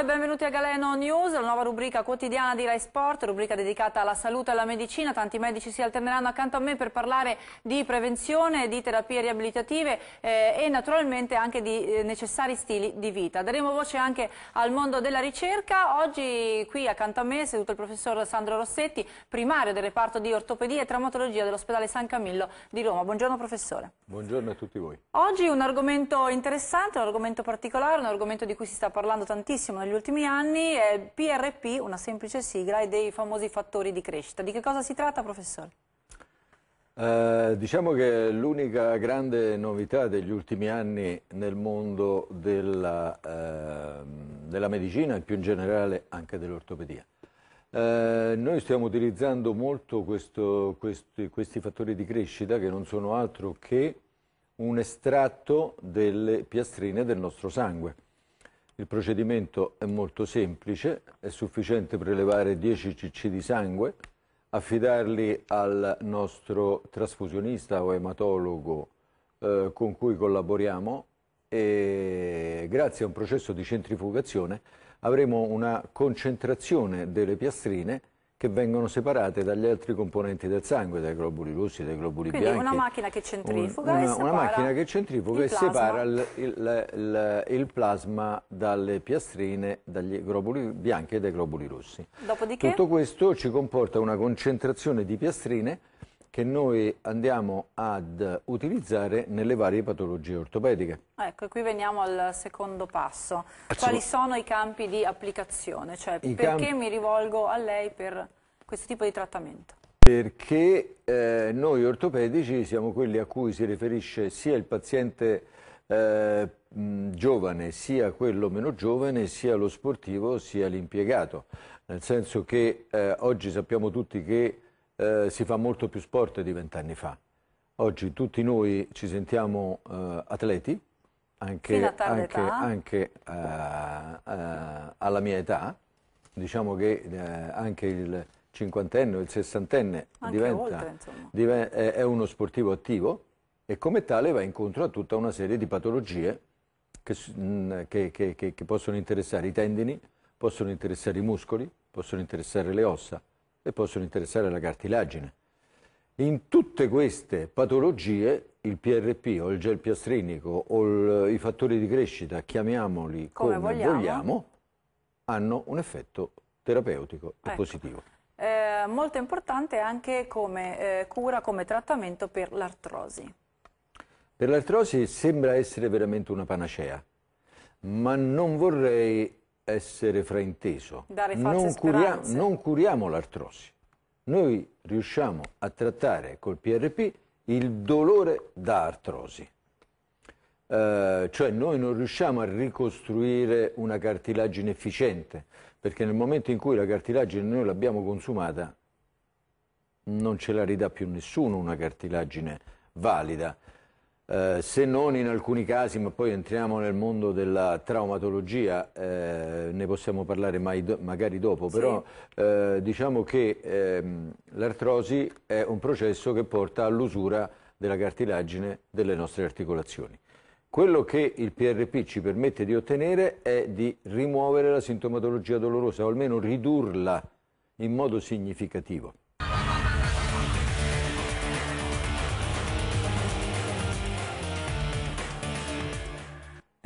e benvenuti a Galeno News, la nuova rubrica quotidiana di Rai Sport, rubrica dedicata alla salute e alla medicina. Tanti medici si alterneranno accanto a me per parlare di prevenzione, di terapie riabilitative eh, e naturalmente anche di eh, necessari stili di vita. Daremo voce anche al mondo della ricerca. Oggi qui accanto a me è seduto il professor Sandro Rossetti, primario del reparto di ortopedia e traumatologia dell'ospedale San Camillo di Roma. Buongiorno professore. Buongiorno a tutti voi. Oggi un argomento interessante, un argomento particolare, un argomento di cui si sta parlando tantissimo negli ultimi anni è PRP, una semplice sigla, e dei famosi fattori di crescita. Di che cosa si tratta, professore? Eh, diciamo che l'unica grande novità degli ultimi anni nel mondo della, eh, della medicina e più in generale anche dell'ortopedia. Eh, noi stiamo utilizzando molto questo, questi, questi, fattori di crescita che non sono altro che un estratto delle piastrine del nostro sangue. Il procedimento è molto semplice, è sufficiente prelevare 10 cc di sangue, affidarli al nostro trasfusionista o ematologo eh, con cui collaboriamo e grazie a un processo di centrifugazione avremo una concentrazione delle piastrine che vengono separate dagli altri componenti del sangue, dai globuli rossi, dai globuli Quindi bianchi. Quindi una macchina che centrifuga un, una, una macchina che centrifuga e separa il, il, il, il, plasma dalle piastrine, dagli globuli bianchi e dai globuli rossi. Dopodiché? Tutto questo ci comporta una concentrazione di piastrine che noi andiamo ad utilizzare nelle varie patologie ortopediche. Ecco, e qui veniamo al secondo passo. Quali sono i campi di applicazione? Cioè, I perché mi rivolgo a lei per questo tipo di trattamento? Perché eh, noi ortopedici siamo quelli a cui si riferisce sia il paziente eh, giovane, sia quello meno giovane, sia lo sportivo, sia l'impiegato. Nel senso che eh, oggi sappiamo tutti che eh, si fa molto più sport di vent'anni fa. Oggi tutti noi ci sentiamo eh, atleti, anche, anche, anche eh, eh, alla mia età, diciamo che eh, anche il cinquantenne o il sessantenne diventa, oltre, diven è uno sportivo attivo e come tale va incontro a tutta una serie di patologie che, che, che, che, possono interessare i tendini, possono interessare i muscoli, possono interessare le ossa e possono interessare la cartilagine. In tutte queste patologie il PRP o il gel piastrinico o il, i fattori di crescita, chiamiamoli come, come vogliamo. vogliamo. hanno un effetto terapeutico ecco. e positivo. Eh, molto importante anche come eh, cura, come trattamento per l'artrosi. Per l'artrosi sembra essere veramente una panacea, ma non vorrei essere frainteso. Non curiamo, non curiamo l'artrosi. Noi riusciamo a trattare col PRP il dolore da artrosi. Eh, cioè noi non riusciamo a ricostruire una cartilagine efficiente, perché nel momento in cui la cartilagine noi l'abbiamo consumata, non ce la ridà più nessuno una cartilagine valida. Eh, se non in alcuni casi, ma poi entriamo nel mondo della traumatologia, eh, ne possiamo parlare do, magari dopo, sì. però eh, diciamo che ehm, l'artrosi è un processo che porta all'usura della cartilagine delle nostre articolazioni. Quello che il PRP ci permette di ottenere è di rimuovere la sintomatologia dolorosa o almeno ridurla in modo significativo.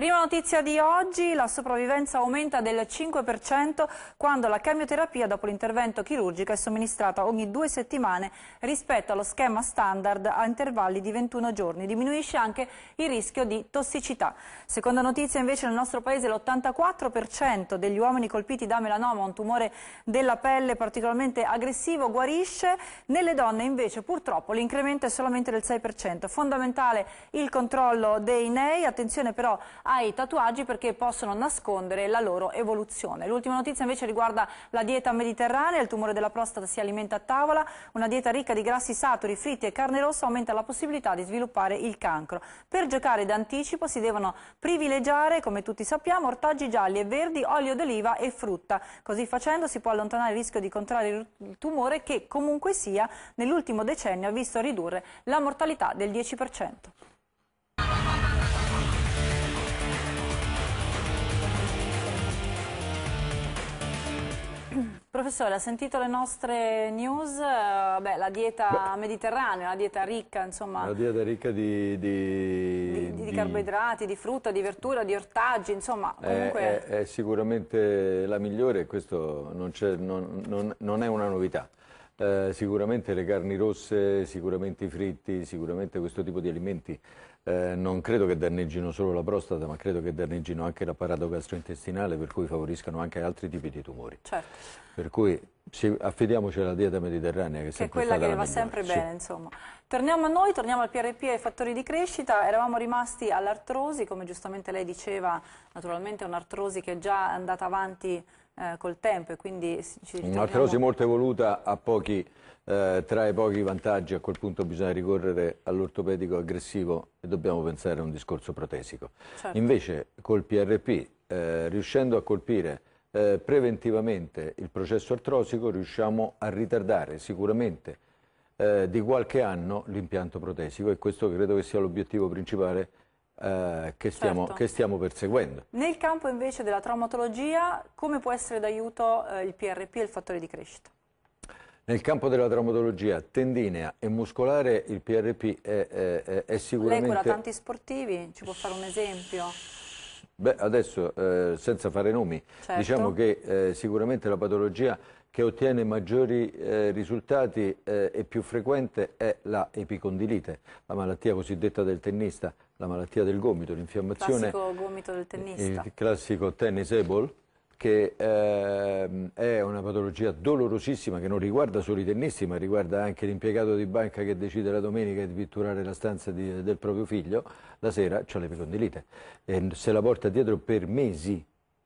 Prima notizia di oggi, la sopravvivenza aumenta del 5% quando la chemioterapia dopo l'intervento chirurgico è somministrata ogni due settimane rispetto allo schema standard a intervalli di 21 giorni. Diminuisce anche il rischio di tossicità. Seconda notizia invece nel nostro paese l'84% degli uomini colpiti da melanoma, un tumore della pelle particolarmente aggressivo, guarisce. Nelle donne invece purtroppo l'incremento è solamente del 6%. Fondamentale il controllo dei nei, attenzione però a ai tatuaggi perché possono nascondere la loro evoluzione. L'ultima notizia invece riguarda la dieta mediterranea, il tumore della prostata si alimenta a tavola, una dieta ricca di grassi saturi, fritti e carne rossa aumenta la possibilità di sviluppare il cancro. Per giocare d'anticipo si devono privilegiare, come tutti sappiamo, ortaggi gialli e verdi, olio d'oliva e frutta. Così facendo si può allontanare il rischio di contrarre il tumore che comunque sia nell'ultimo decennio ha visto ridurre la mortalità del 10%. Professore, ha sentito le nostre news? Beh, la dieta Beh, mediterranea, una dieta ricca, insomma. Una dieta ricca di, di, di, di carboidrati, di frutta, di verdura, di ortaggi, insomma. Comunque... È, è, è sicuramente la migliore, questo non, è, non, non, non è una novità. Eh, sicuramente le carni rosse, sicuramente i fritti, sicuramente questo tipo di alimenti eh, non credo che danneggino solo la prostata, ma credo che danneggino anche l'apparato gastrointestinale, per cui favoriscano anche altri tipi di tumori. Certo. Per cui sì, affidiamoci alla dieta mediterranea, che, che è quella che va migliore. sempre bene, insomma. Torniamo a noi, torniamo al PRP e ai fattori di crescita. Eravamo rimasti all'artrosi, come giustamente lei diceva, naturalmente è un'artrosi che è già andata avanti eh, col tempo e quindi ci ritroviamo... Un'artrosi molto evoluta ha pochi, eh, trae pochi vantaggi, a quel punto bisogna ricorrere all'ortopedico aggressivo e dobbiamo pensare a un discorso protesico. Certo. Invece col PRP, eh, riuscendo a colpire eh, preventivamente il processo artrosico, riusciamo a ritardare sicuramente eh, di qualche anno l'impianto protesico e questo credo che sia l'obiettivo principale eh, che, stiamo, certo. che, stiamo, perseguendo. Nel campo invece della traumatologia, come può essere d'aiuto eh, il PRP e il fattore di crescita? Nel campo della traumatologia tendinea e muscolare il PRP è, è, è sicuramente... Lei cura tanti sportivi, ci può fare un esempio? Beh, adesso eh, senza fare nomi, certo. diciamo che eh, sicuramente la patologia che ottiene maggiori eh, risultati eh, e più frequente è la epicondilite, la malattia cosiddetta del tennista, la malattia del gomito, l'infiammazione. Il classico gomito del tennista. Il classico tennis able che eh, è una patologia dolorosissima che non riguarda solo i tennisti ma riguarda anche l'impiegato di banca che decide la domenica di pitturare la stanza di, del proprio figlio, la sera c'ha l'epicondilite e se la porta dietro per mesi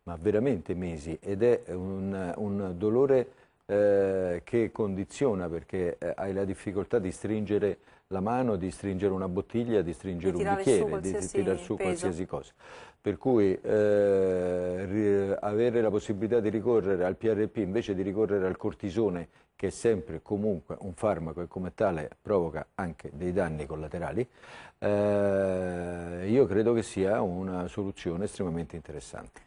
ma veramente mesi, ed è un, un dolore eh, che condiziona perché eh, hai la difficoltà di stringere la mano, di stringere una bottiglia, di stringere di un bicchiere, di tirare su peso. qualsiasi cosa. Per cui eh, avere la possibilità di ricorrere al PRP invece di ricorrere al cortisone, che è sempre comunque un farmaco e come tale provoca anche dei danni collaterali, eh, io credo che sia una soluzione estremamente interessante.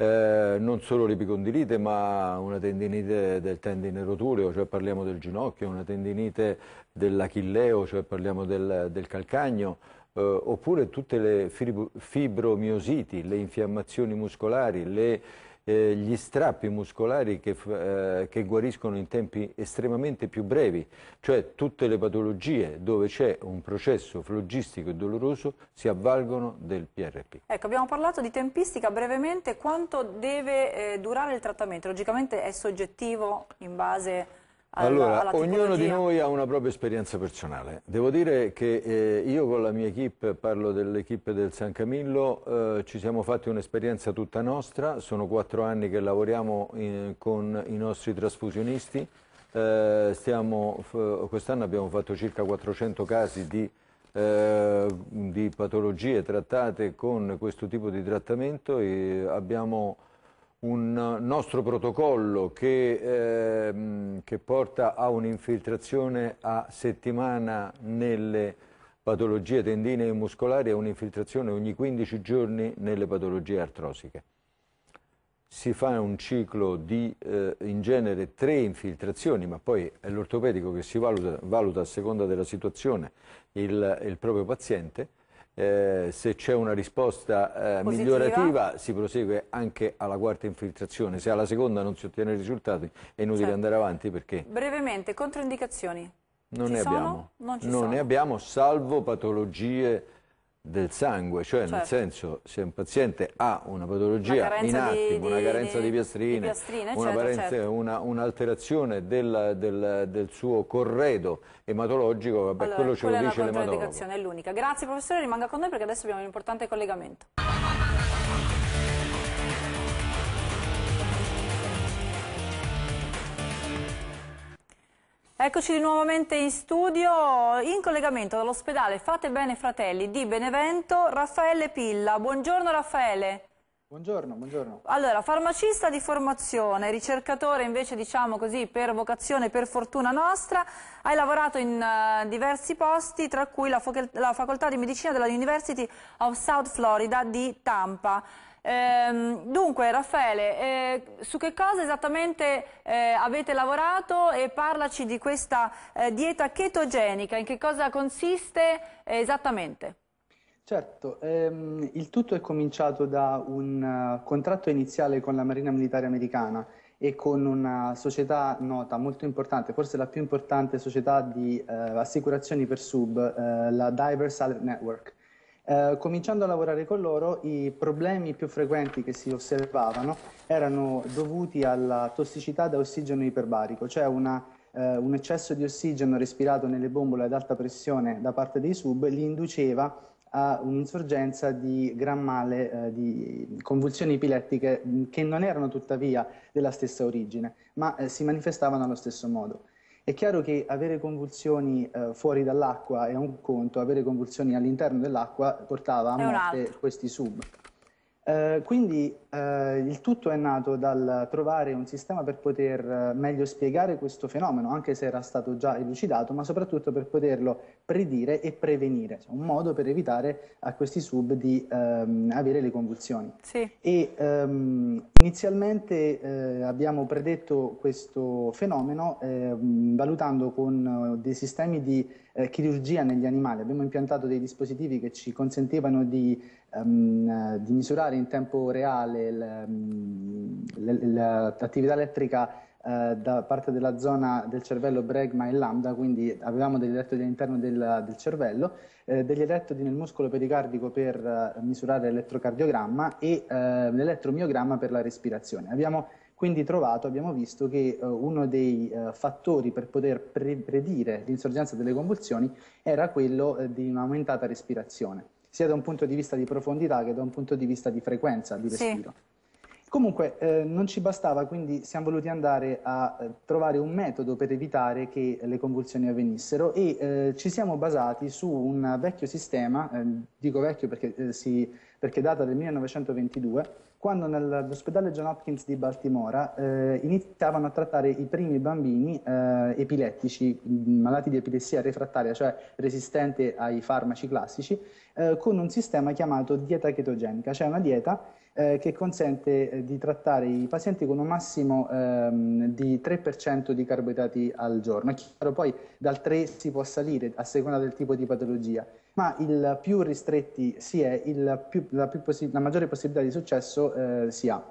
Eh, non solo l'epicondilite ma una tendinite del tendine rotuleo, cioè parliamo del ginocchio, una tendinite dell'achilleo, cioè parliamo del, del calcagno, eh, oppure tutte le fibromiositi, le infiammazioni muscolari, le eh, gli strappi muscolari che, eh, che, guariscono in tempi estremamente più brevi, cioè tutte le patologie dove c'è un processo flogistico e doloroso si avvalgono del PRP. Ecco, abbiamo parlato di tempistica brevemente, quanto deve eh, durare il trattamento? Logicamente è soggettivo in base allora, alla ognuno di noi ha una propria esperienza personale. Devo dire che eh, io con la mia equip, parlo dell'equipe del San Camillo, eh, ci siamo fatti un'esperienza tutta nostra, sono quattro anni che lavoriamo in, con i nostri trasfusionisti, eh, quest'anno abbiamo fatto circa 400 casi di, eh, di patologie trattate con questo tipo di trattamento e abbiamo un nostro protocollo che, eh, che porta a un'infiltrazione a settimana nelle patologie tendine e muscolari e un'infiltrazione ogni 15 giorni nelle patologie artrosiche. Si fa un ciclo di eh, in genere tre infiltrazioni, ma poi è l'ortopedico che si valuta, valuta, a seconda della situazione il, il proprio paziente eh, se c'è una risposta eh, migliorativa si prosegue anche alla quarta infiltrazione, se alla seconda non si ottiene risultati è inutile certo. andare avanti perché... Brevemente, controindicazioni? Non ci ne sono? abbiamo, non, non ne abbiamo salvo patologie del sangue, cioè certo. nel senso se un paziente ha una patologia in attimo, una carenza di, piastrine, di piastrine una certo, certo. Una, un'alterazione del, del, del, suo corredo ematologico, vabbè, allora, quello ce lo dice l'ematologo. Quella è l'unica. Grazie professore, rimanga con noi perché adesso abbiamo un importante collegamento. Eccoci di nuovamente in studio, in collegamento dall'ospedale Fate Bene Fratelli di Benevento, Raffaele Pilla. Buongiorno Raffaele. Buongiorno, buongiorno. Allora, farmacista di formazione, ricercatore invece diciamo così per vocazione, per fortuna nostra, hai lavorato in uh, diversi posti, tra cui la, la, facoltà di medicina della University of South Florida di Tampa. Ehm, dunque Raffaele, eh, su che cosa esattamente eh, avete lavorato e parlaci di questa eh, dieta chetogenica, in che cosa consiste eh, esattamente? Certo, ehm, il tutto è cominciato da un uh, contratto iniziale con la Marina Militare Americana e con una società nota molto importante, forse la più importante società di eh, assicurazioni per sub, eh, la Diverse Alert Network. Eh, cominciando a lavorare con loro, i problemi più frequenti che si osservavano erano dovuti alla tossicità da ossigeno iperbarico, cioè una, eh, un eccesso di ossigeno respirato nelle bombole ad alta pressione da parte dei sub li induceva a un'insorgenza di gran male, eh, di convulsioni epilettiche mm, che non erano tuttavia della stessa origine, ma eh, si manifestavano allo stesso modo. È chiaro che avere convulsioni eh, fuori dall'acqua è un conto, avere convulsioni all'interno dell'acqua portava a morte questi sub. Eh, quindi eh, il tutto è nato dal trovare un sistema per poter eh, meglio spiegare questo fenomeno, anche se era stato già elucidato, ma soprattutto per poterlo predire e prevenire, cioè un modo per evitare a questi sub di ehm, avere le convulsioni. Sì. E, ehm, inizialmente eh, abbiamo predetto questo fenomeno eh, valutando con eh, dei sistemi di eh, chirurgia negli animali, abbiamo impiantato dei dispositivi che ci consentivano di, ehm, di misurare in tempo reale Mm, l'attività elettrica eh, da parte della zona del cervello bregma e lambda, quindi avevamo degli elettrodi all'interno del, del cervello, eh, degli elettrodi nel muscolo pericardico per eh, misurare l'elettrocardiogramma e eh, l'elettromiogramma per la respirazione. Abbiamo quindi trovato, abbiamo visto che uh, uno dei uh, fattori per poter pre- predire l'insorgenza delle convulsioni era quello uh, di un'aumentata respirazione sia da un punto di vista di profondità che da un punto di vista di frequenza di respiro. Sì. Comunque eh, non ci bastava, quindi siamo voluti andare a eh, trovare un metodo per evitare che le convulsioni avvenissero e eh, ci siamo basati su un vecchio sistema, eh, dico vecchio perché, eh, si, perché data del 1922, quando nell'ospedale John Hopkins di Baltimora eh, iniziavano a trattare i primi bambini eh, epilettici, malati di epilessia refrattaria, cioè resistente ai farmaci classici, eh, con un sistema chiamato dieta chetogenica, cioè una dieta eh, che consente eh, di trattare i pazienti con un massimo ehm, di 3% di carboidrati al giorno. È chiaro poi dal 3 si può salire a seconda del tipo di patologia ma il più ristretti si è, più, la, più la, maggiore possibilità di successo eh, si ha.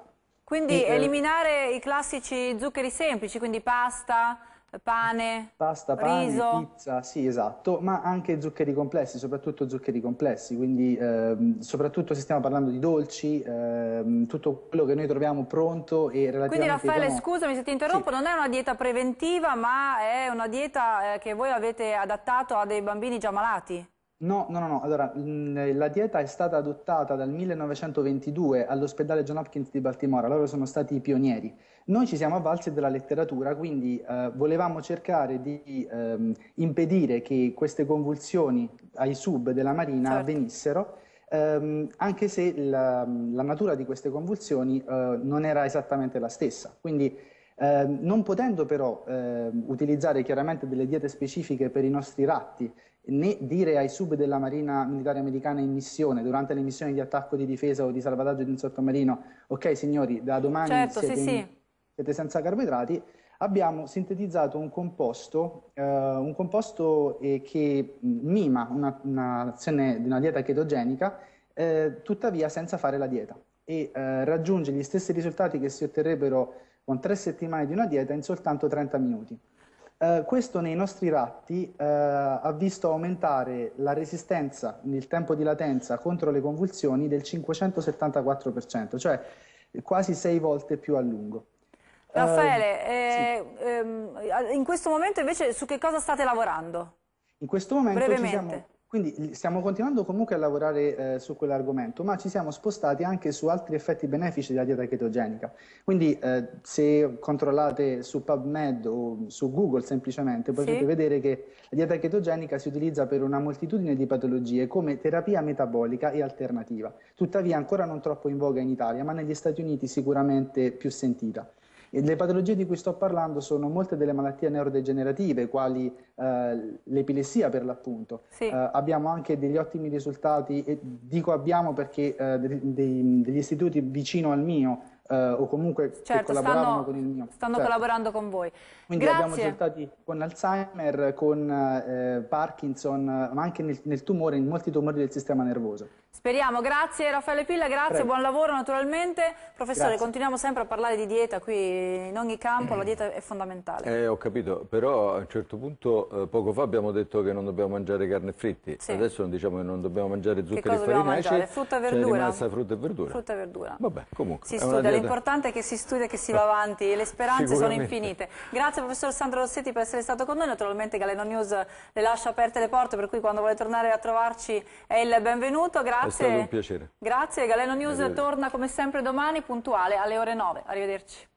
Quindi e, eh, eliminare eh, i classici zuccheri semplici, quindi pasta, pane, pasta, riso. pane, pizza, sì esatto, ma anche zuccheri complessi, soprattutto zuccheri complessi, quindi ehm, soprattutto se stiamo parlando di dolci, ehm, tutto quello che noi troviamo pronto e relativamente... Quindi Raffaele, economico. scusami se ti interrompo, sì. non è una dieta preventiva, ma è una dieta eh, che voi avete adattato a dei bambini già malati? No, no, no, no. Allora, mh, mm, la dieta è stata adottata dal 1922 all'ospedale John Hopkins di Baltimora, loro sono stati i pionieri. Noi ci siamo avvalsi della letteratura, quindi eh, volevamo cercare di ehm, impedire che queste convulsioni ai sub della Marina certo. avvenissero, ehm, anche se la, la, natura di queste convulsioni eh, non era esattamente la stessa. Quindi, eh, non potendo però eh, utilizzare chiaramente delle diete specifiche per i nostri ratti, né dire ai sub della Marina Militare Americana in missione, durante le missioni di attacco di difesa o di salvataggio di un sottomarino, ok signori, da domani certo, siete, sì, in, sì. siete, senza carboidrati, abbiamo sintetizzato un composto, eh, un composto eh, che mima un'azione una di una dieta chetogenica, eh, tuttavia senza fare la dieta e eh, raggiunge gli stessi risultati che si otterrebbero con tre settimane di una dieta in soltanto 30 minuti. Eh, questo nei nostri ratti uh, ha visto aumentare la resistenza nel tempo di latenza contro le convulsioni del 574%, cioè quasi sei volte più a lungo. Raffaele, eh, eh, sì. ehm, in questo momento invece su che cosa state lavorando? In questo momento Brevemente. ci siamo quindi eh, stiamo continuando comunque a lavorare eh, su quell'argomento, ma ci siamo spostati anche su altri effetti benefici della dieta chetogenica. Quindi eh, se controllate su PubMed o su Google semplicemente potete sì. vedere che la dieta chetogenica si utilizza per una moltitudine di patologie come terapia metabolica e alternativa. Tuttavia ancora non troppo in voga in Italia, ma negli Stati Uniti sicuramente più sentita le patologie di cui sto parlando sono molte delle malattie neurodegenerative, quali eh, l'epilessia per l'appunto. Sì. Eh, abbiamo anche degli ottimi risultati, e dico abbiamo perché eh, dei, degli istituti vicino al mio, eh, o comunque certo, che collaboravano stanno, con il mio. Stanno certo. collaborando con voi. Quindi Grazie. abbiamo risultati con Alzheimer, con eh, Parkinson, ma anche nel, nel tumore, in molti tumori del sistema nervoso. Speriamo, grazie Raffaele Pilla, grazie, Prego. buon lavoro naturalmente. Professore, grazie. continuiamo sempre a parlare di dieta, qui in ogni campo la mm. dieta è fondamentale. Eh, ho capito, però a un certo punto eh, poco fa abbiamo detto che non dobbiamo mangiare carne fritti, sì. adesso non diciamo che non dobbiamo mangiare zuccheri e farinacei, frutta e cioè verdura. C'è rimasta frutta e verdura. Frutta e verdura. Vabbè, comunque. Si studia, l'importante è che si studia e che si va avanti, le speranze sono infinite. Grazie professor Sandro Rossetti per essere stato con noi, naturalmente Galeno News le lascia aperte le porte, per cui quando vuole tornare a trovarci è il benvenuto, grazie. Grazie. È stato un piacere. Grazie. Galeno News torna come sempre domani puntuale alle ore 9. Arrivederci.